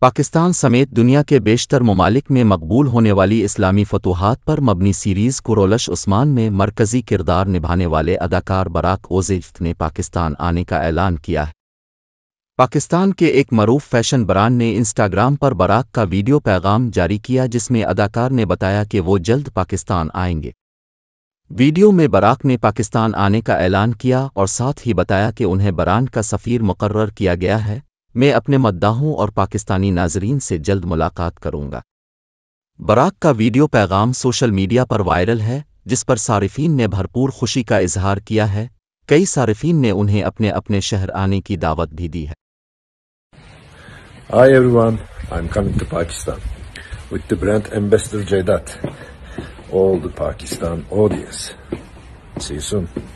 पाकिस्तान समेत दुनिया के बेशतर ममालिक में मकबूल होने वाली इस्लामी फतूहत पर मबनी सीरीज़ कुरोलश उस्मान में मरकज़ी किरदार निभाने वाले अदाकार बराक ओजिफ्त ने पाकिस्तान आने का ऐलान किया है पाकिस्तान के एक मरूफ फैशन ब्रांड ने इंस्टाग्राम पर बराक का वीडियो पैगाम जारी किया जिसमें अदाकार ने बताया कि वो जल्द पाकिस्तान आएंगे वीडियो में बराक ने पाकिस्तान आने का ऐलान किया और साथ ही बताया कि उन्हें ब्रांड का सफ़ीर मुकर्र किया गया है मैं अपने मद्दाहों और पाकिस्तानी नाजरीन से जल्द मुलाकात करूंगा बराक का वीडियो पैगाम सोशल मीडिया पर वायरल है जिस पर सारिफिन ने भरपूर खुशी का इजहार किया है कई सारिफिन ने उन्हें अपने अपने शहर आने की दावत भी दी है